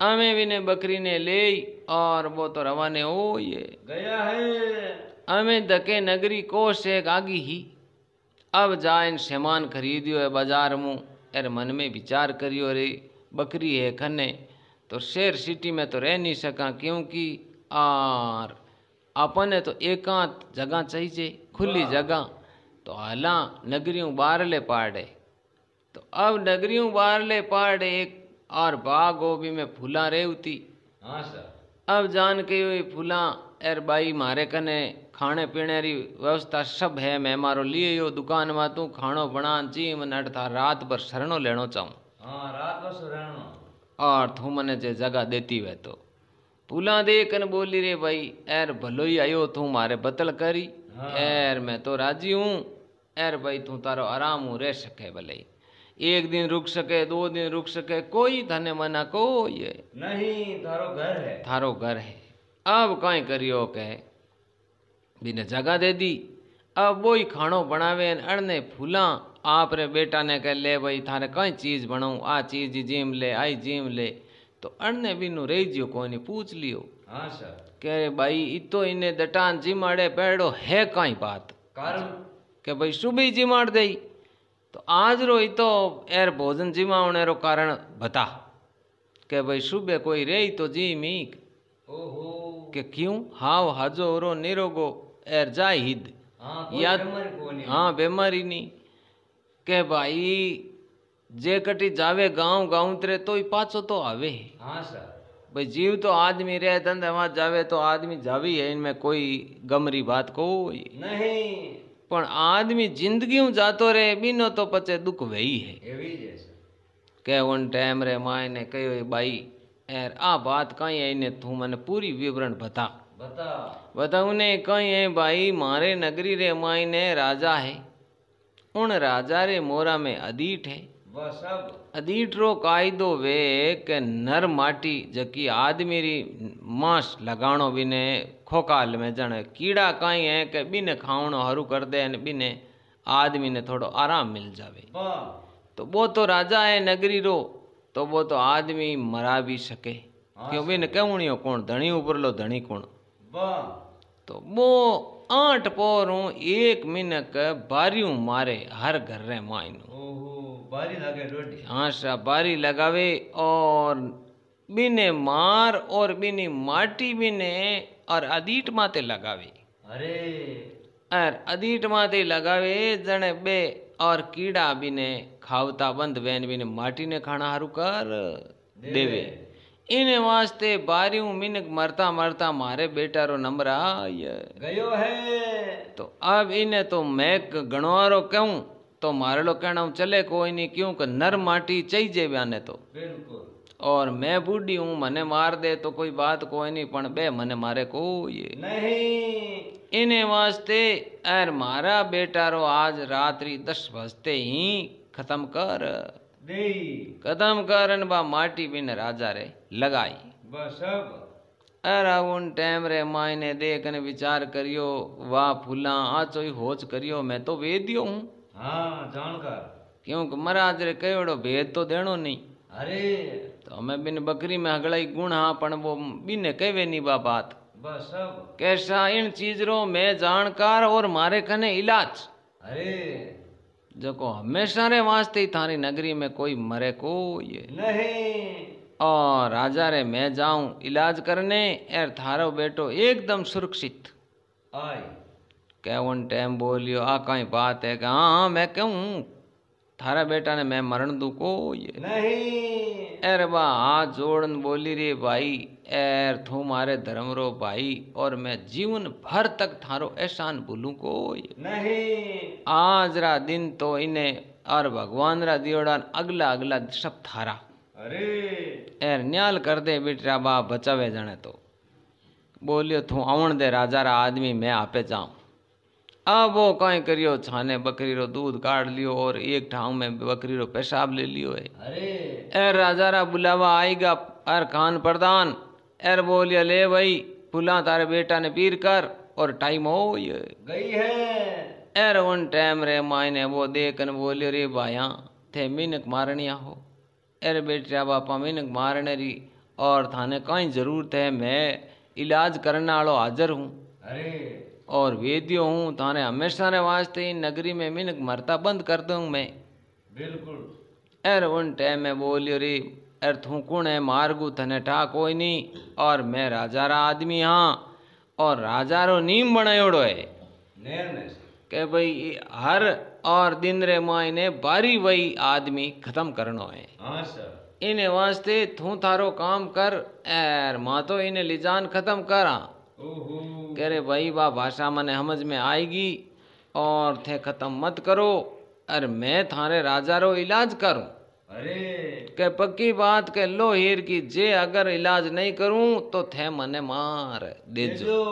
भी बकरी ने ले और वो तो તો हो ये गया है हमें ધકે नगरी કોશ एक आगी ही अब इन सामान खरीदियो है बाजार मुँह अरे मन में विचार करियो रे बकरी है खने तो शेर सिटी में तो रह नहीं सका क्योंकि आर अपने तो एकांत जगह चाहिए खुली जगह तो हाला नगरियों बारले पाड़े तो अब नगरियों बारले पाड़े एक और बा गोभी में फूला रे उती हाँ, अब जान के फूला एर बाई मारे कने खाने पीने री व्यवस्था सब है मैं मारो लिए यो दुकान में तू खानो बना जी मन था रात भर शरणो लेनो चाहूँ और तू मने जे जगह देती वे तो फूला दे न बोली रे भाई एर भलो ही आयो तू मारे बतल करी हाँ। एर मैं तो राजी हूँ एर भाई तू तारो आराम हूँ रह सके भले ही એક दिन रुक सके दो दिन रुक सके कोई थाने मना को ये नहीं थारो घर है थारो घर है अब कहीं करियो कहे बिने जगह दे दी अब वो ही खाणो बनावे अड़ने फूला आप रे बेटा ने कह ले भाई थारे कई चीज बनाऊ आ चीज जीम ले आई जीम ले तो अड़ने बीनू रही जियो कोई पूछ लियो हाँ सर कह भाई इतो इने दटान जिमाड़े पेड़ो है कई बात कारण के भाई सुबह जिमाड़ दई તો આજરો એ તો એર ભોજન જીમાવણ એરો કારણ બતા કે ભાઈ શુભે કોઈ રે તો જી મીક કે ક્યું હાવ હાજો ઓરો નિરોગો એર જાય હિદ હા બેમારીની કે ભાઈ જે કટી જાવે ગાઉં ગાઉંતરે તો એ પાછો તો આવે ભાई जीव तो आदमी रहे धंधे वहां जावे तो आदमी जावी है इनमें कोई गमरी बात को नहीं પણ આદમી જિંદગી જાતો રહે બીનો તો પચે દુઃખ વેઈ હે કે વન ટાઈમ રે માય ને કયો એ બાઈ એર આ વાત કઈ એને તું મને પૂરી વિવરણ બતા बताऊ ने कहीं है भाई मारे नगरी रे माई ने राजा है उन राजा रे मोरा में अदीट है अदीटरो कायदो वे के नर माटी जकी री मांस लगाणो बिने खोकाल में जण कीड़ा काई है के बिने खावणो हरू कर दे ने बिने आदमी ने थोड़ो आराम मिल जावे तो वो तो राजा है नगरी रो तो वो तो आदमी मरा भी सके हाँ, क्यों बिन कहणियो कौन धनी ऊपर लो धनी कौन तो वो आठ पोरों एक मिनक बारियों मारे हर घर रे मायनू बारी लगे डोडी हाँ शाह बारी लगावे और बिने मार और बिनी माटी बिने और अदीट माते लगावे अरे અર અદીટમાંથી લગાવે જણે બે ઓર કીડા બીને ખાવતા બંધ વેન બીને માટીને ખાણા હારું કર દેવે એને વાસ્તે બારી હું મિનક મરતા મરતા મારે બેટારો નંબર આય ગયો હે તો અબ એને તો મેં ઘણવારો કહું तो मारे लो कहना चले कोई नहीं क्यों नर माटी चाहिए बयाने तो और मैं बूढ़ी हूं मने मार दे तो कोई बात कोई नहीं पण बे मने मारे को ये नहीं इन्हें वास्ते अर मारा बेटा रो आज रात्रि दस बजते ही खत्म कर खत्म कर बा माटी बिन राजा रे लगाई बस अब अरे टाइम रे मायने देख ने विचार करियो वाह फूला आचो ही होच करियो मैं तो वेदियो हूँ हाँ जानकार क्योंकि महाराज रे कहो भेद तो देनो नहीं अरे तो हमें बिन बकरी में हगड़ाई गुण हाँ पण वो बिन कहवे नहीं बा बात बस अब कैसा इन चीजरों में जानकार और मारे कने इलाज अरे जको हमेशा रे वास्ते थारी नगरी में कोई मरे को ये नहीं और राजा रे मैं जाऊं इलाज करने एर थारो बेटो एकदम सुरक्षित आई कैन उन टाइम बोलियो आ कहीं बात है कि हाँ मैं कहूँ थारा बेटा ने मैं मरण दू को ये नहीं अरे बा हाथ जोड़न बोली रे भाई एर थू मारे धर्म रो भाई और मैं जीवन भर तक थारो एहसान भूलू को ये नहीं आज रा दिन तो इन्हें और भगवान रा दियोड़ान अगला अगला सब थारा अरे एर न्याल कर दे बेटा बा बचावे जाने तो बोलियो तू आवण दे राजा रा आदमी मैं आपे जाऊं अब वो कहीं करियो छाने बकरी रो दूध काट लियो और एक ठाव में बकरी रो पेशाब ले लियो है अरे राजा रा बुलावा आएगा अर खान प्रधान अर बोलिया ले भाई फुला तारे बेटा ने पीर कर और टाइम हो ये गई है अर उन टाइम रे मायने वो न बोलियो रे भाया थे मिनक मारनिया हो अरे बेटिया बापा मिनक मारने री और थाने कहीं जरूरत है मैं इलाज करने वालों हाजिर हूँ अरे और वेद्यो हूँ तारे हमेशा ने वास्ते इन नगरी में मिनक मरता बंद कर दूँ मैं बिल्कुल अरे उन टाइम में बोलियो रे अरे तू कौन है मारगू तने ठा कोई नहीं और मैं राजा रा आदमी हाँ और राजा रो नीम बनायोड़ो है के भाई हर और दिन रे मायने बारी वही आदमी खत्म करनो है हाँ, इन्हें वास्ते तू थारो काम कर एर माँ तो इन्हें लिजान खत्म करा कह रहे भाई वाह भाषा मने समझ में आएगी और थे खत्म मत करो अरे मैं थारे राजा रो इलाज करूं अरे के पक्की बात के लो हीर की जे अगर इलाज नहीं करूं तो थे मने मार दे जो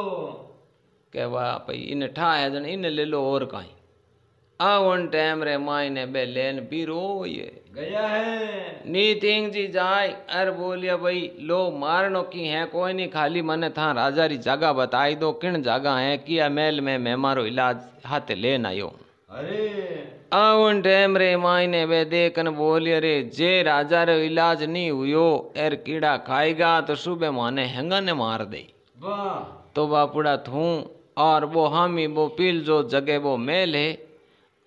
वाह भाई इन ठा है जन इन ले लो और कहीं आवन टाइम रे मायने बेलेन भी रोये गया है नीतिंग जी जाय अर बोलिया भाई लो मारनो की है कोई नहीं खाली मन था राजा री जगह बताई दो किन जगह है किया मेल में मारो इलाज हाथ लेन आयो अरे आवन टाइम रे मायने वे देखन बोलिय रे जे राजा रे इलाज नहीं हुयो एर कीड़ा खाएगा तो सुबह माने हंगन मार दे वाह तो बापुड़ा थू और वो हामी वो पील जो जगे वो मेल है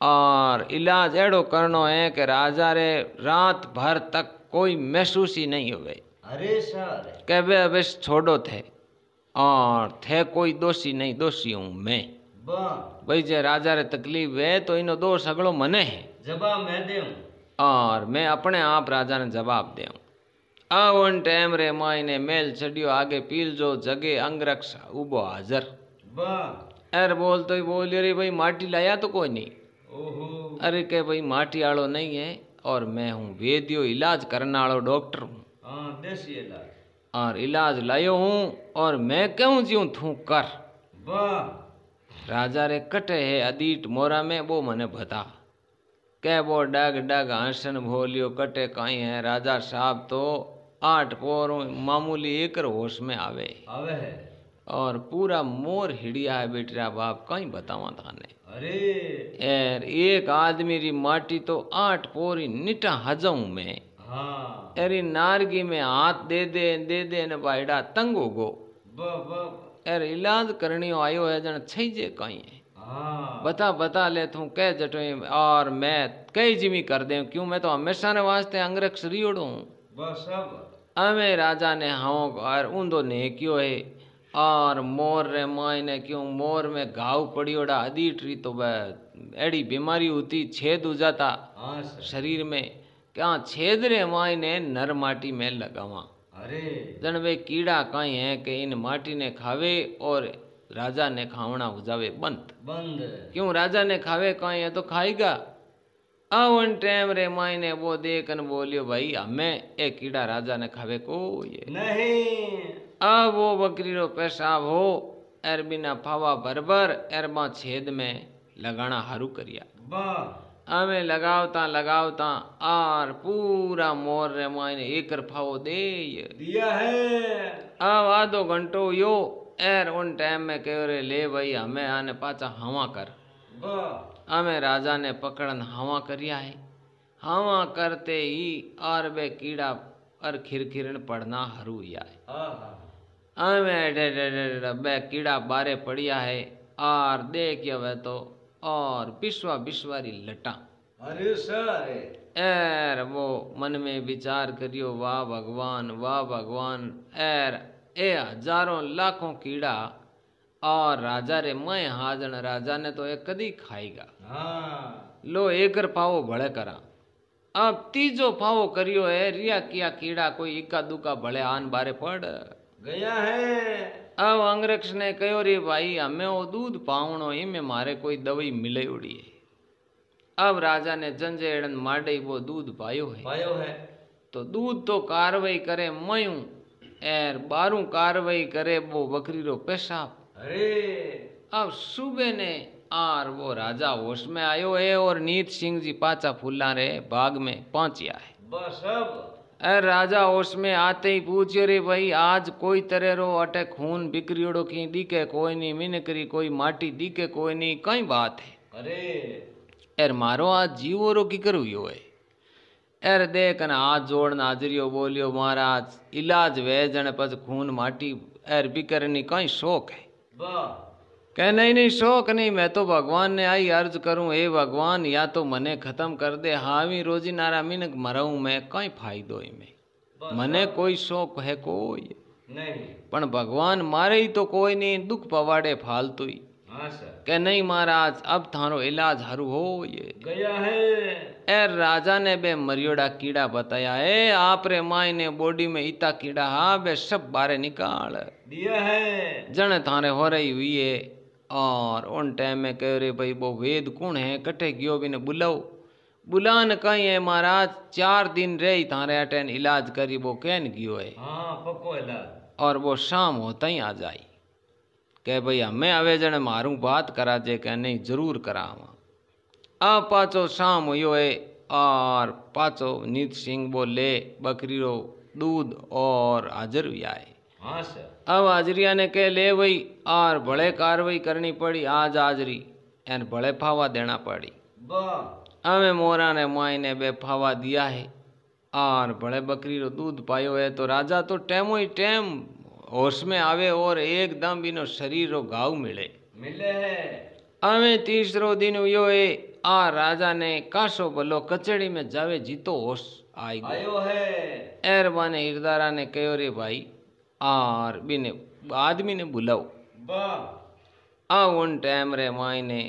और इलाज अड़ो करणो है कि राजा रे रात भर तक कोई महसूस ही नहीं हुए अरे सर कह बे अब छोड़ो थे और थे कोई दोषी नहीं दोषी हूँ मैं भाई जे राजा रे तकलीफ है तो इनो दो सगड़ो मने है जवाब मैं दे और मैं अपने आप राजा ने जवाब दे आवन टाइम रे माई ने मेल चढ़ियो आगे पील जो जगे अंगरक्षा उबो हाजर अरे बोल तो बोलियो रे भाई माटी लाया तो कोई नहीं अरे कह भाई माटी आलो नहीं है और मैं हूँ वेदियो इलाज करने आलो डॉक्टर हूँ हाँ, और इलाज लायो हूँ और मैं कहूँ जी थू कर राजा रे कटे है अदीट मोरा में वो मने बता कह वो डग डग हंसन भोलियो कटे कहीं है राजा साहब तो आठ पोर मामूली एक होश में आवे आवे है और पूरा मोर हिड़िया है बेटरा बाप कहीं बतावा था नहीं अरे यार एक आदमी री माटी तो आठ पोरी निटा हजाऊ में हाँ। अरे हाँ। नारगी में हाथ दे दे दे दे ने बाइडा तंग हो गो अरे इलाज करनी आयो है जन छे कहीं है हाँ। बता बता ले तू कह जटो और मैं कई जिमी कर दे क्यों मैं तो हमेशा ने वास्ते अंगरक्ष रियोड़ू हमें राजा ने हाँ और ऊंदो ने क्यों है और मोर रे मायने क्यों मोर में घाव पड़ियोड़ा अदीटरी तो एड़ी बीमारी होती छेद हो जाता हाँ, शरीर में क्या छेद रे मायने नर माटी में लगावा अरे जन वे कीड़ा कई है कि इन माटी ने खावे और राजा ने खावना हो जावे बंद बंद क्यों राजा ने खावे कई है तो खाएगा अवन टाइम रे मायने वो देखन बोलियो भाई हमें एक कीड़ा राजा ने खावे को ये नहीं अब वो बकरी रो पेशाब हो एर बिना फावा भर बरबर एरबा छेद में लगाना हारू करिया हमें लगावता लगावता आर पूरा मोर रे मायने एक फावो दे दिया है अब आधो घंटो यो एर उन टाइम में कह रे ले भाई हमें आने पाचा हवा कर हमें राजा ने पकड़न हवा करिया है हवा करते ही आर बे कीड़ा और खिरखिरन पड़ना हरू या है आहा। मैं कीड़ा बारे पड़िया है और देख वह तो और पिशवा बिश्वारी लटा अरे सर एर वो मन में विचार करियो वाह भगवान वाह भगवान एर ए हजारों लाखों कीड़ा और राजा रे मैं हाजन राजा ने तो एक कदी खाएगा हाँ। लो एक पाओ भले करा अब तीजो पाओ करियो है रिया किया कीड़ा कोई इक्का दुक्का भले आन बारे पड़ गया है अब अंगरक्ष ने कहो रे भाई हमें वो दूध पावणो में मारे कोई दवाई मिले उड़ी है अब राजा ने जंजेड़न माडे वो दूध पायो है पायो है तो दूध तो कार्रवाई करे मयू एर बारू कार्रवाई करे वो बकरी रो पेशाब अरे अब सुबह ने आर वो राजा होश में आयो है और नीत सिंह जी पाचा फूला रे बाग में पहुंचिया है बस अब अरे राजा होश में आते ही पूछ्यो रे भाई आज कोई तरह रो अटक खून बिकरियोड़ो की दिखे कोई नहीं मिनकरी कोई माटी दिखे कोई नहीं कई बात है अरे यार मारो आज जीवो रो की करू यो है यार देख ना हाथ जोड़ना हाजरियो बोलियो महाराज इलाज वेजन पछ खून माटी एर बिकर नहीं कई शौक है कह नहीं नहीं शौक नहीं मैं तो भगवान ने आई अर्ज करूं हे भगवान या तो मने खत्म कर दे हावी रोजी नारा मिनक मरऊ मैं कई फायदो में मने कोई शौक है कोई नहीं भगवान मारे ही तो कोई नहीं दुख पवाड़े फालतू ही हाँ, के नहीं महाराज अब थारो इलाज हरु हो ये गया है ए राजा ने बे मरियोड़ा कीड़ा बताया ए आप रे माई ने बॉडी में इता कीड़ा हा बे सब बारे निकाल दिया है जन थारे हो रही हुई है और उन टाइम में कह रहे भाई वो वेद कौन है कटे गयो भी ने बुलाओ बुला न कहीं है महाराज चार दिन रही थारे अटेन इलाज करी वो कहन गयो है हाँ, पक्को इलाज और वो शाम होता ही आ जाई कह भाई हमें अवे जने मारू बात करा जे कह नहीं जरूर करावा अब पाचो शाम हो और पाचो नीत सिंह बोले बकरी रो दूध और हाजिर भी आए अब हाजरिया ने कह ले वही और भले कार्रवाई करनी पड़ी आज हाजरी एन भले फावा देना पड़ी हमें मोरा ने माई ने बे फावा दिया है और भले बकरी रो दूध पायो है तो राजा तो टेमो ही टेम होश में आवे और एकदम बिनो शरीर रो घाव मिले मिले हमें तीसरो दिन यो है आ राजा ने काशो भलो कचड़ी में जावे जीतो होश आई गयो है एरबा ने हिरदारा ने कहो रे भाई આર आदमी ने बुलाओ आ આ ઓન ટાઈમ રે ने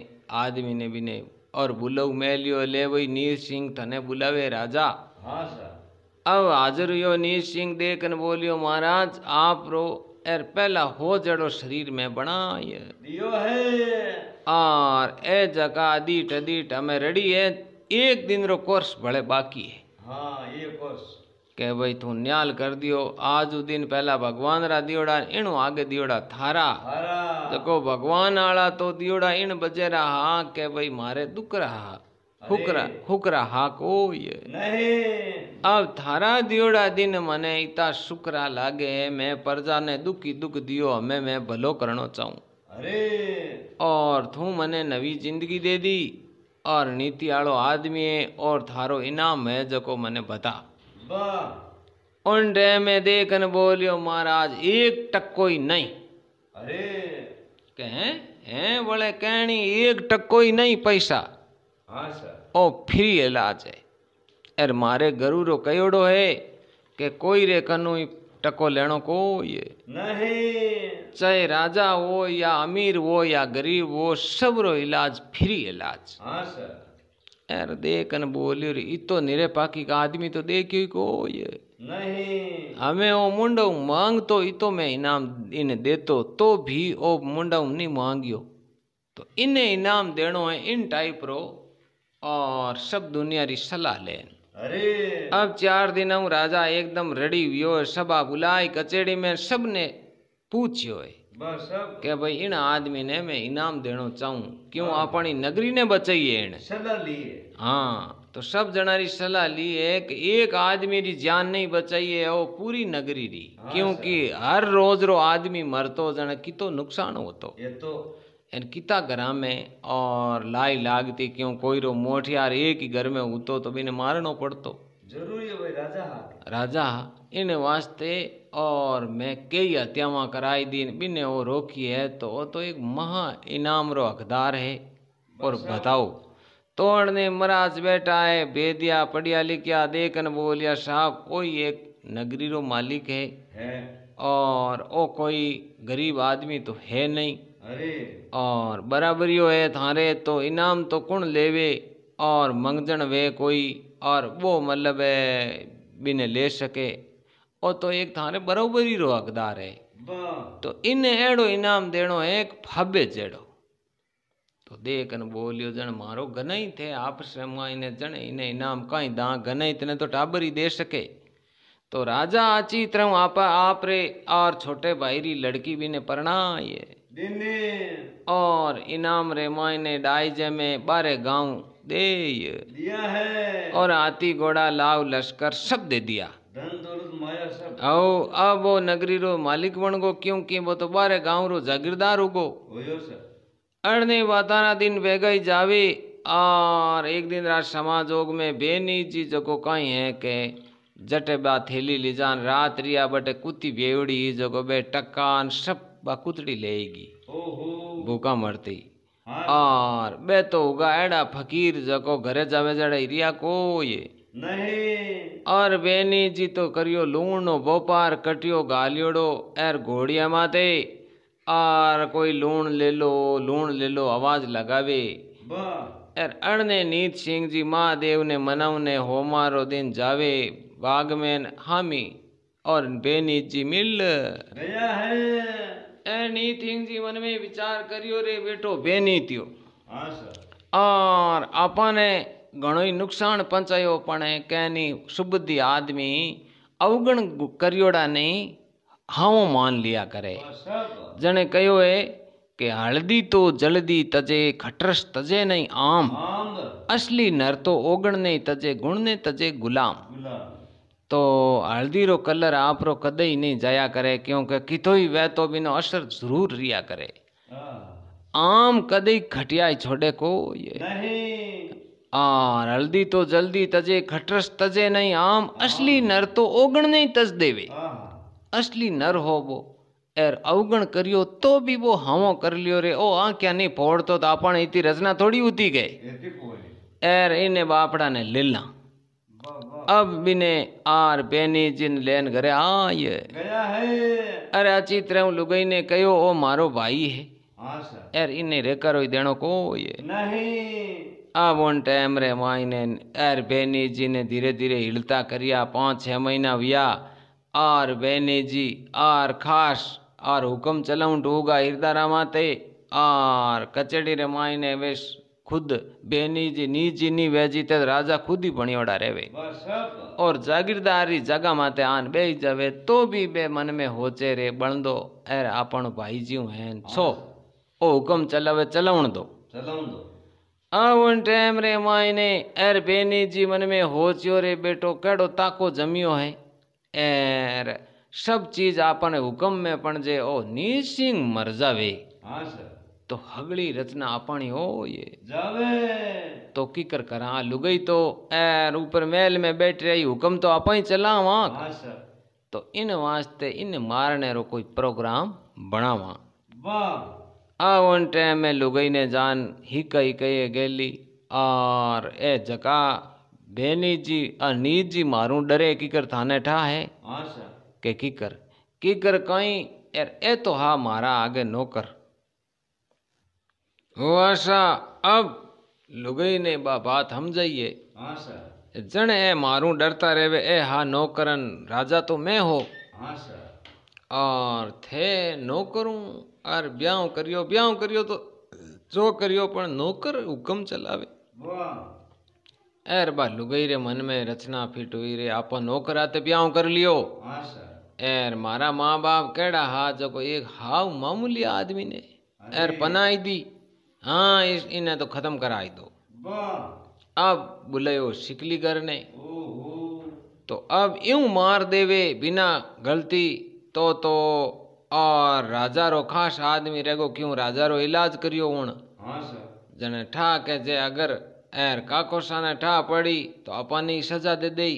આદમીને ने ઓર બુલાવ મેલ્યો લે ले નીરસિંહ नीर सिंह રાજા बुलावे राजा हाँ अब हाजर हुयो नीर सिंह देख देखन बोलियो महाराज आप रो एर पहला हो जड़ो शरीर में बना ये दियो है और ए जका दीट दीट हमें रेडी है एक दिन रो कोर्स बड़े बाकी है हाँ ये कोर्स કે ભાઈ તું ન્યાલ કરી દો આજ દિન પહેલા ભગવાન રા દિયોડા એનું આગે દિયોડા થારા તો કહો ભગવાન આળા તો દિયોડા એણ બજેરા હા કે ભાઈ મારે દુકરા હા હુકરા હુકરા હા કોય अब थारा दियोड़ा दिन मने इतना शुक्रा लागे मैं प्रजा ने दुखी दुख दियो हमें मैं भलो करना चाहूँ और तू मने नवी जिंदगी दे दी और नीति आड़ो आदमी है और थारो इनाम है जको मने बता उन डे में देखन बोलियो महाराज एक टक्कोई नहीं अरे कहें हैं बोले कहनी एक टक्कोई नहीं पैसा हाँ सर ओ फ्री इलाज है अरे मारे गरूरो कयोड़ो है कि कोई रे कनु टको लेनो को ये नहीं चाहे राजा हो या अमीर हो या गरीब हो सबरो इलाज फ्री इलाज हाँ सर यार देखन बोलियो रे इतो निरे पाकी का आदमी तो देखियो को ये नहीं हमें ओ मुंडो मांग तो इतो में इनाम इन देतो तो भी ओ मुंडो नहीं मांगियो तो इन्हें इनाम देनो है इन टाइप रो और सब दुनिया री सलाह लेन अरे अब चार दिन राजा एकदम रेडी हुयो सब बुलाई कचेड़ी में सबने पूछियो है કે ભાઈ એને આદમીને મેં ઇનામ દેણો ચાહું ક્યું આપણી નગરીને બચાવીએ એને हाँ तो सब जना री सलाह ली है कि एक आदमी री जान नहीं बचाई है वो पूरी नगरी री क्योंकि हर रोज रो आदमी मरतो जना कितो नुकसान होतो ये तो एन किता ग्राम में और लाई लागती क्यों कोई रो मोठियार एक ही घर में उतो तो भी बिने मारनो पड़तो जरूरी है भाई राजा हा। राजा हा, इन वास्ते और मैं कई हत्यावा कराई दी बिने वो रोकी है तो वो तो एक महा इनाम रो हकदार है और बताओ तोड़ने मराज बैठा है भेदिया पढ़िया लिखिया देखन बोलिया साहब कोई एक नगरी रो मालिक है, है। और ओ कोई गरीब आदमी तो है नहीं अरे और बराबरियो है थारे तो इनाम तो कुण लेवे और मंगजन वे कोई और वो मतलब है बिने ले सके ओ तो एक थारे बरोबरी रो हकदार है तो इन अड़ो इनाम देनो एक फाबे जेड़ो तो देख न बोलियो जन मारो गनई थे आपस में इने जन इने इनाम काई दा गनई तने तो टाबर ही दे सके तो राजा आची तरह आप आप रे और छोटे भाई री लड़की भी ने परणाए और इनाम रे मायने जे में बारे गांव दे दिया है और आती घोड़ा लाव लश्कर सब दे दिया आओ अब वो नगरी रो मालिक बन गो क्योंकि वो तो बारे गांव रो जागीरदार हो गो अड़ने वाताना दिन बह गई जावे और एक दिन रात समाज समाजोग में बेनी जी जो कहीं है के जटे बा थैली ले जान रात रिया बटे कुत्ती बेवड़ी जो बे टकान सब बा कुतड़ी लेगी भूखा मरती और हाँ। बे तो होगा एड़ा फकीर जो घरे जावे जड़े रिया को ये નહીં અર બેનીજી તો કર્યો લૂણનો બપાર કટ્યો ગાલ્યોડો એર ઘોડિયા માથે આર કોઈ લૂણ લેલો લૂણ લેલો અવાજ લગાવે એર અણને નીત સિંહજી મહાદેવને મનાવને હોમારો દિન જાવે बागमैन हामी और बेनीत जी मिल गया है एनी थिंग जी मन में विचार करियो रे बेटो बेनीतियो और अपने घणो ही नुकसान पहुँचाया पाण कंहिं सुबुद्धि आदमी अवगण करियोड़ा नहीं हाँ मान लिया करे जने कहो है कि हल्दी तो जल्दी तजे खटरस तजे नहीं आम असली नर तो ओगण नहीं तजे गुण ने तजे गुलाम तो हल्दी रो कलर आप रो कद ही नहीं जाया करे क्योंकि कितो ही वह तो बिना असर जरूर रिया करे आम कदे घटिया छोड़े को ये આ હલ્દી તો જલ્દી તજે ખટરસ તજે નહીં આમ અસલી નર તો ઓગણ નહીં તજ દેવે અસલી નર હોવો એર અવગણ કર્યો તો બી બો હાવો કરી લ્યો રે ઓ આ ક્યાં નહીં પહોળતો તો આપણ એથી રચના થોડી ઉતી ગઈ એર એને બાપડાને લીલા अब बिने आर बेनी जिन लेन घरे आय अरे आची तरह लुगई ने कहो ओ मारो भाई है यार इन्हें रेकर देनो को ये આ વોન ટાઈમ રે માઈને એર બેનીજીને ધીરે ધીરે હિલતા કર્યા પાંચ છ મહિના વ્યા આર બેનેજી આર ખાસ આર હુકમ ચલાઉં ટૂગા હિરદારામાં તે આર કચેડી રે માઈને વેશ ખુદ બેનીજી નીજીની વેજી તે રાજા ખુદી ભણિયોડા રેવે ઓર જાગીરદારી જગા માતે આન બે જવે તો બી બે મન મે હોચે રે બણદો એર આપણ ભાઈજી હેન છો ઓ હુકમ ચલાવે ચલાવણ દો ચલાવણ દો આ ઉન ટાઈમ રે માયને એર બેનીજી मन में होच्यो रे बेटो कहिड़ो ताको जमियो है एर सब चीज આપણને હુકમ મેં પણજે ઓ નીસિંગ મર જાવે હા સર તો હગળી રચના આપણી હોય જાવે तो की कर करा हाँ, लुगई तो एर ऊपर महल में बैठ रही हुक्म तो आप ही चलावा हाँ तो इन वास्ते इन मारने रो कोई प्रोग्राम बनावा वाह आ उन टाइम में लुगई ने जान ही कही कही गेली और ए जका बेनी जी और नीत जी मारू डरे किकर थाने ठा है अच्छा। के किकर किकर कहीं एर ए तो हा मारा आगे नौकर वाशा अब लुगई ने बा बात हम जाइए अच्छा। जन ए मारू डरता रेवे ए हा नौकरन राजा तो मैं हो और अच्छा। थे नौकरू આર બ્યાવ કર્યો બ્યાવ કર્યો તો જો કર્યો પણ નોકર હુકમ ચલાવે એર બા લુગઈ રે મન મેં રચના ફિટ हुई रे आपा नौकर आते ब्याव कर लियो एर मारा माँ बाप केड़ा हा जो एक हाव मामूली आदमी ने एर पनाई दी हाँ इन्हें तो खत्म करा दो अब बुलायो शिकली ने तो अब यूं मार देवे बिना गलती तो तो और રાજારો ખાસ આદમી રેગો કે હું રાજારો ઈલાજ કર્યો ઉણ જને ઠા કે જે અગર એર કાકોસાને ઠા પડી તો અપાની સજા દે દઈ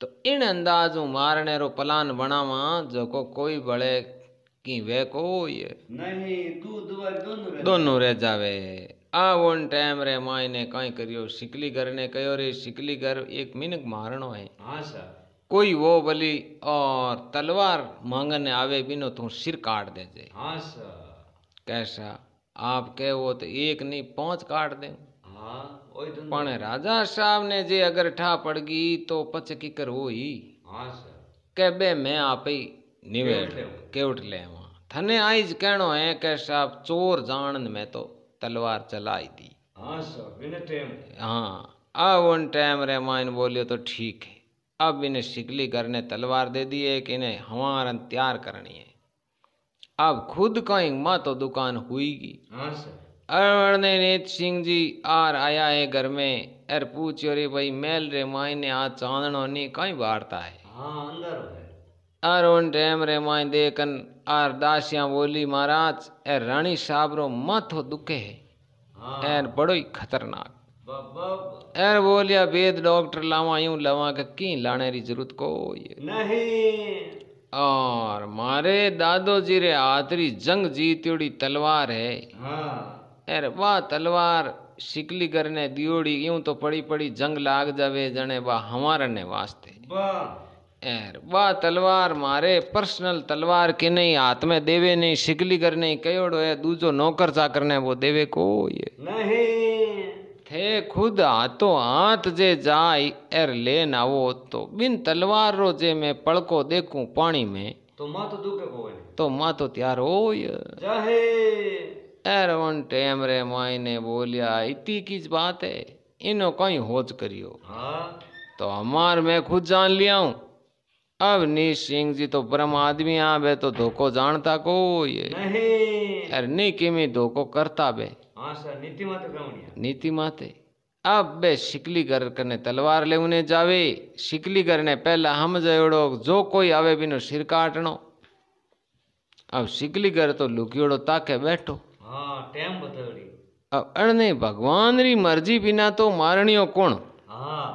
તો इन अंदाज मारने रो प्लान बनावा जो को कोई बड़े की वे को ये नहीं तू दोनों दोनों रह जावे आ वन टाइम रे मायने कई करियो घर ने कहो रे सिकली घर एक मिनक मारनो है हाँ सर कोई वो बली और तलवार मांगने आवे बिनो तू सिर काट देजे हाँ कैसा आप वो तो एक नहीं पांच काट दे हाँ तो। पण राजा साहब ने जे अगर ठा पड़गी तो पच कर वो ही हाँ सर मैं आप ही के उठ ले वहां थने आईज कहो है के साहब चोर जान में तो तलवार चलाई दी हाँ टाइम हाँ अब उन टाइम रे माइन बोलियो तो ठीक है अब इन्हें शिकली करने ने तलवार दे दी है कि इन्हें हमार तैयार करनी है अब खुद कहीं माँ तो दुकान हुईगी हाँ अरवणनेत सिंह जी आर आया है घर में अर पूछो रे भाई मेल रे माई ने आज चांदनो नहीं कहीं वार्ता है हाँ, अर उन रे माई देखन आर दासियां बोली महाराज ए रानी साबरो मत हो दुखे है हाँ। एर बड़ो ही खतरनाक अरे बोलिया वेद डॉक्टर लावा यूं लावा के की लाने री जरूरत को ये नहीं और मारे दादो जी रे आतरी जंग जीत्योड़ी तलवार है हाँ। अरे वाह तलवार शिकली करने दियोड़ी यूं तो पड़ी पड़ी जंग लाग जावे जने वाह हमारे ने वास्ते एर वाह तलवार मारे पर्सनल तलवार के नहीं हाथ में देवे नहीं शिकली करने कयोड़ो है दूजो नौकर चाकर ने वो देवे को ये नहीं थे खुद हाथों हाथ जे जाय एर ले नावो तो बिन तलवार रो जे मैं पलको देखू पानी में तो मा तो दुखे हो तो मा तो त्यार हो जहे एर वन टेम रे माई ने बोलिया इती की बात है इनो कहीं होज करियो हाँ। तो हमार मैं खुद जान लिया हूं अब नी सिंह जी तो ब्रह्म आदमी आ तो धोखो जानता को ये नहीं अरे नहीं किमी धोखो करता बे हाँ सर नीति माते अब बे शिकली घर कने तलवार ले उन्हें जावे शिकली घर ने पहला हम जोड़ो जो कोई आवे बिनो सिर काटनो अब शिकली घर तो लुकियोड़ो ताके बैठो हाँ टाइम बतवड़ी अब अड़ने भगवान री मर्जी बिना तो मारनियो कौन हाँ।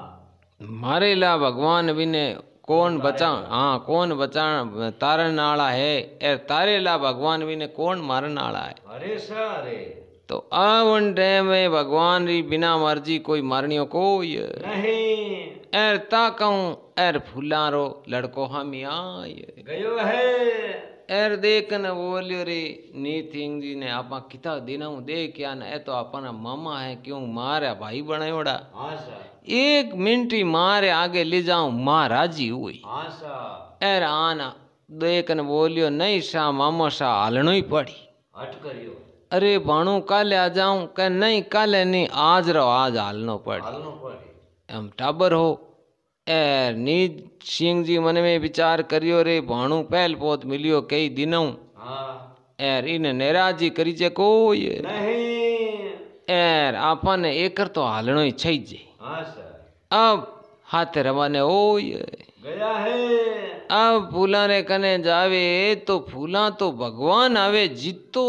मारे ला भगवान बिने कौन बचा हाँ कौन बचा तारन आला है ए तारे ला भगवान बिने कौन मारन आला है अरे सर तो अब उन टाइम में भगवान री बिना मर्जी कोई मारनियो को नहीं एर ताकऊ एर फुलारो लड़को हम आय गयो है एर देखन बोलियो रे नीथिंग जी ने आप किता देना हूं दे क्या ना ए तो अपना मामा है क्यों मारा भाई बनाए उड़ा हाँ एक मिनट ही मारे आगे ले जाऊं मां राजी हुई हां सर एर आना देखन बोलियो नहीं सा मामो सा हालनो ही पड़ी हट अरे बाणू काले आ जाऊं कह नहीं काले नहीं आज रहो आज हालनो पड़े हम टाबर हो ए नीज सिंह जी मन में विचार करियो रे भाणू पहल पोत मिलियो कई दिन हाँ। एर इन नेराजी करी जे कोई एर आपने एकर तो हालनो ही चाहिए हाँ, अब हाथ रवाने ओ ये गया है अब फूला ने कने जावे तो फूला तो भगवान आवे जितो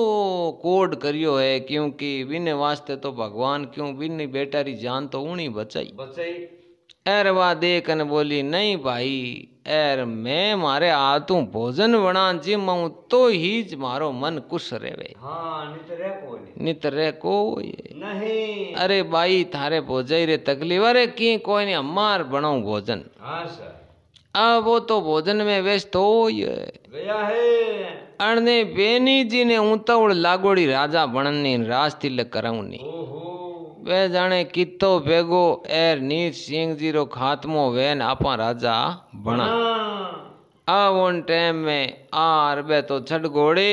कोड करियो है क्योंकि बिन वास्ते तो भगवान क्यों बिन बेटा री जान तो ऊनी बचाई बचाई एर वा दे बोली नहीं भाई एर मैं मारे आ भोजन बना जी तो ही मारो मन कुश हाँ, रे वे हाँ, नितरे को ये नहीं अरे भाई थारे भोज रे तकलीफ अरे की कोई नहीं मार बनाऊ भोजन हाँ सर अब वो तो भोजन में व्यस्त हो गया है અને બેનીજીને ઉતાવળ લાગોડી રાજા ભણનની રાજ તિલક કરાવની બે જાણે કિત્તો ભેગો એર નીર સિંહજીરો ખાતમો વેન આપા રાજા ભણા આ ઓન ટાઈમ મેં આર બે તો છડ ઘોડે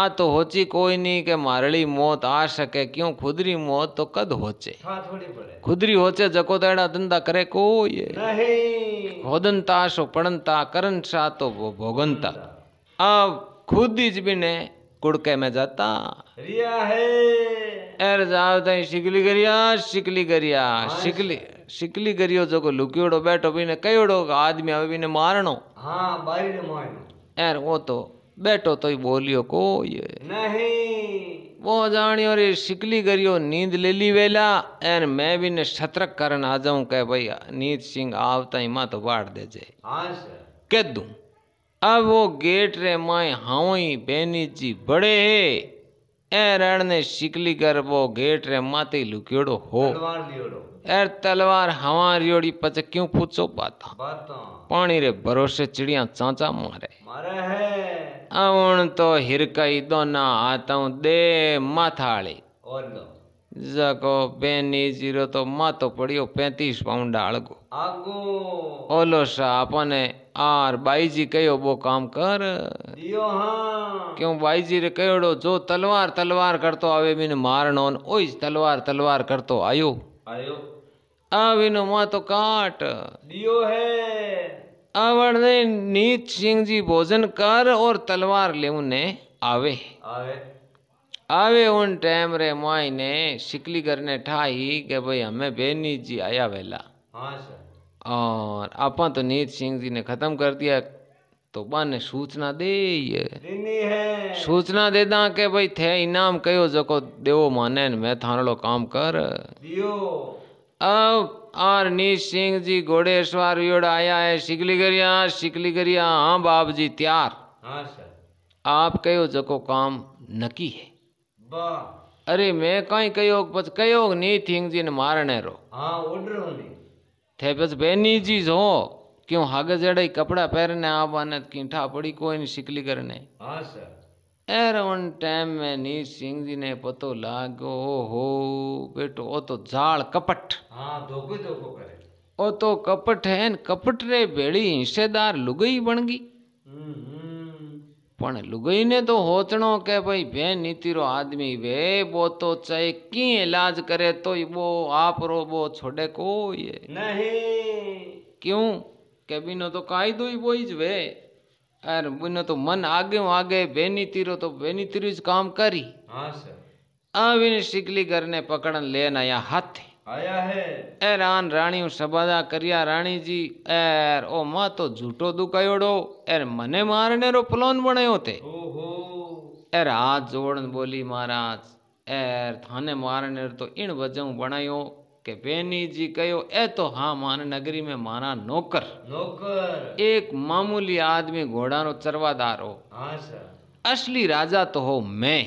આ તો હોચી કોઈની કે મારળી મોત આ શકે ક્યું ખુદરી મોત તો કદ હોચે ખુદરી હોચે જકો તેડા ધંધા કરે કોઈ હોદનતા શો પડનતા કરનશા તો ભોગનતા આ ખુદી જ બીને કુડકે મેં જતા એર જાવ તઈ શીકલી ગરિયા શીકલી ગરિયા શીકલી શીકલી ગરિયો જકો લુક્યોડો બેઠો બીને કયોડો આદમી આવે બીને મારણો હા બારીને મારણો એર ઓ તો બેઠો તોય બોલ્યો કોઈ વો જાણ્યો રે શીકલી કર્યો નીંદ લેલી વેલા એન મેં બીને શતરક કરણ આજાઉં કે ભાઈ નીત સિંહ આવતા એમાં તો વાળ દેજે કે દું अब वो गेट रे माए हाई बेनी जी बड़े हे ए रण ने शिकली कर वो गेट रे माते लुकियोड़ो हो एर तलवार हवा रियोड़ी पच क्यों पूछो पाता, પાણી રે ભરોસે ચીડિયા ચાંચા મારે આવણ તો હિરકાઈ દોના હાથા દે માથાળી જકો પેની જીરો તો માતો પડ્યો પેંતીસ પાઉન્ડ આળગો ઓલો શાહ આપણને આર બાઈજી કયો બો કામ કર કે હું બાઈજી રે કયોડો જો તલવાર તલવાર કરતો આવે બીને મારણો ઓય તલવાર તલવાર કરતો આયો આયો अविनुमा तो काट लियो है अवर ने नीत सिंह जी भोजन कर और तलवार ले उन्हें आवे आवे आवे उन टाइम रे माई ने शिकली करने ठाई के भाई हमें बेनीत जी आया वेला हाँ और आपा तो नीत सिंह जी ने खत्म कर दिया तो बा सूचना दे ये सूचना दे दा के भाई थे इनाम कहो जो को देवो माने मैं थानो काम कर दियो अब और नीत सिंह जी घोड़े सवार आया है शिकली शिकली सिकलीगरिया हाँ बाप जी त्यार हाँ आप कहो जको काम नकी है अरे मैं कहीं कहो पछ कहो नी थिंग जी ने मारने रो हाँ, थे बस बेनी जी हो क्यों हागे जड़े कपड़ा पहनने आवाने कीठा पड़ी कोई नहीं शिकली करने हाँ सर એરાઉન્ડ ટાઈમે નીર સિંહજીને પતો લાગ્યો ઓહો બેટો ઓ તો ઝાળ કપટ હા ધોકો ધોકો કરે ઓ તો કપટ હે ને કપટ રે ભેળી હિંસેદાર લુગઈ બણગી પણ લુગઈને તો હોચણો કે ભાઈ ભે નીતિરો આદમી વે બો તો ચાહે કી इलाज કરે તો બો આપરો બો છોડે કોઈએ નહીં ક્યું કેબીનો તો કાયદો બોઈ જ વે અરે બુનો તો મન આગે આગે બેની તીરો તો બેની તીરું જ કામ કરી હા સર આવીને શીકલી ઘરને પકડન લેન આયા હાથે આયા હે એ રાન રાણીઓ સબાદા કર્યા રાણીજી એર ઓ માં તો જૂઠો દુકાયોડો એર મને મારનેરો પ્લોન બનાયો તે ઓહો એર હાથ જોડન બોલી મહારાજ એર થાને મારનેર તો ઈણ વજઉ બનાયો કે બેનીજી કયો એ તો હા માન નગરી મેં મારા નોકર નોકર એક મામૂલી આદમી ઘોડાનો ચરવાદાર હો અસલી રાજા તો હો મેં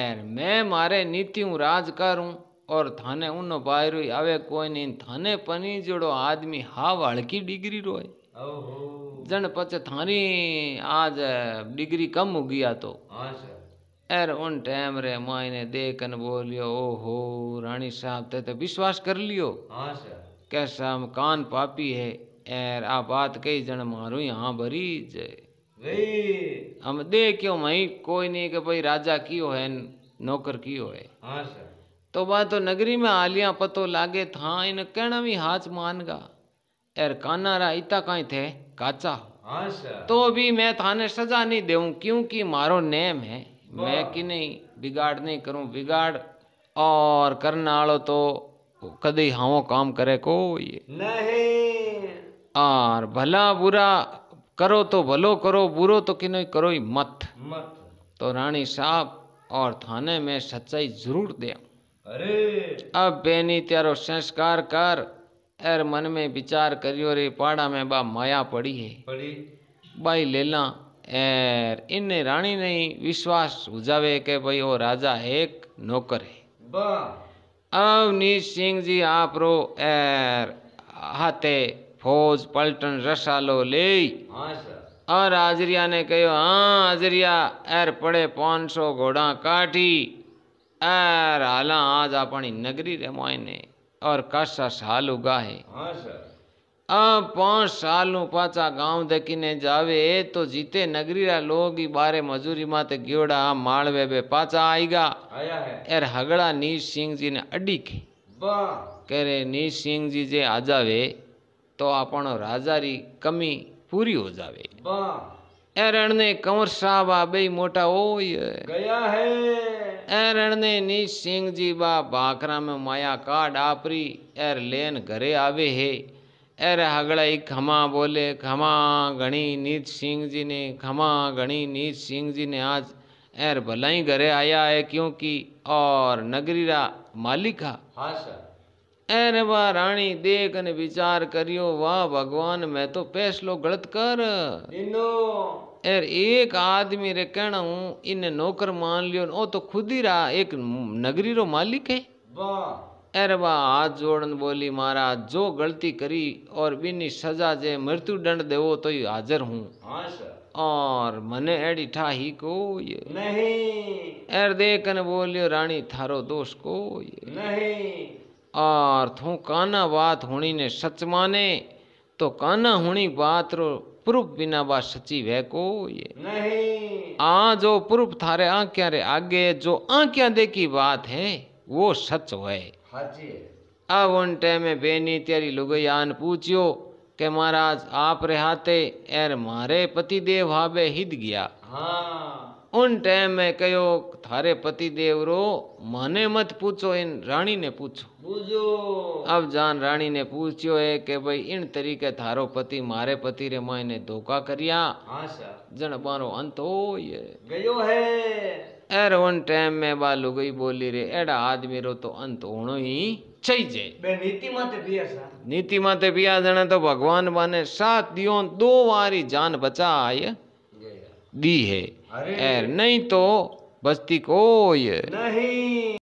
એર મેં મારે નીતિ હું રાજ કરું ઓર થાને ઉનો બાયરો આવે કોઈ નહીં થાને પની જોડો આદમી હાવ હળકી ડિગ્રી રોય જણ પછી થાની આજ ડિગ્રી કમ ઉગી તો હા સર अरे उन टाइम रे माई ने देख बोलियो ओहो रानी साहब ते तो विश्वास कर लियो हाँ, कैसा हम कान पापी है एर आ बात कही जन मारू यहाँ भरी जय हम देख क्यों मई कोई नहीं के भाई राजा क्यों है नौकर कियो है हाँ, तो बात तो नगरी में आलिया पतो लागे था इन कहना भी हाथ मानगा एर काना रा इता का थे काचा हाँ, तो भी मैं थाने सजा नहीं देऊ क्योंकि मारो नेम है मैं कि नहीं बिगाड़ नहीं करूं बिगाड़ और करने आलो तो कदी हावो काम करे को ये नहीं और भला बुरा करो तो भलो करो बुरो तो कि नहीं करो ही मत मत तो रानी साहब और थाने में सच्चाई जरूर दे अरे अब बेनी त्यारो संस्कार कर अरे मन में विचार करियो रे पाड़ा में बा माया पड़ी है पड़ी बाई लेला એર એને રાણીને વિશ્વાસ ઉજાવે કે ભાઈ ઓ રાજા એક નોકર હે અવની સિંહજી આપરો એર હાથે ફોજ પલટન રસાલો લઈ અર હાજરિયા ને કહ્યો હા હાજરિયા એર પડે પાંચસો ઘોડા કાઢી એર હાલા આજ આપણી નગરી રેમાય ને और कश साल उगा है हाँ अब पाँच साल पाचा गांव देखीने जावे तो जीते नगरी रा लोग ही बारे मजूरी माते गियोड़ा माड़वे बे पाचा आएगा यार हगड़ा नीज सिंह जी ने अड्डी कह रहे नीज सिंह जी जे आ जावे तो अपनो राजारी कमी पूरी हो जावे एरण कंवर साहब आ बे मोटा ओ गया है एरण नी सिंह जी बा बाकरा में माया काट आपरी एर लेन घरे आवे है अरे हगड़ा खमा बोले खमा હગળાઈ नीत सिंह जी ने खमा સિંહજીને नीत सिंह जी ने आज एर भलाई घरे आया है क्योंकि और नगरी रा मालिक हा हाँ सर एर वाह रानी देख ने विचार करियो वाह भगवान मैं तो फैसलो गलत कर एर एक आदमी रे कहना हूँ इन नौकर मान लियो ओ तो खुद ही रहा एक नगरी रो मालिक है वाह जोड़न बोली मारा जो गलती करी और बिनी सजा जे मृत्यु दंड देवो तो ही हाजिर हूँ और मने एड़ी को ये नहीं एर देखन बोलियो रानी थारो दोष ये नहीं और थू काना बात होनी ने सच माने तो काना होनी बात रो प्रूफ बिना बात सची वह को ये नहीं आ जो प्रूफ थारे आंख्या रे आगे जो आंख्या देखी बात है वो सच हुए આવન ટાઈમે બેની ત્યારે લુગૈયાન પૂછ્યો કે મહારાજ આપ રેહાતે એર મારે પતિદેવ હાબે હિદ ગયા ઉન ટાઈમે કયો થારે પતિદેવ રો મને મત પૂછો એન રાણીને પૂછો અબ જાન રાણીને પૂછ્યો એ કે ભાઈ ઇન તરીકે થારો પતિ મારે પતિ રે માં એને ધોકા કર્યા જણ બારો અંત હોય ગયો હે एर वन टाइम में बाल गई बोली रे एडा आदमी रो तो अंत होनो ही चाहिए बे नीति माते पिया सा नीति माते पिया जने तो भगवान बने सात दियो दो बारी जान बचा आय दी है एर नहीं तो बस्ती को नहीं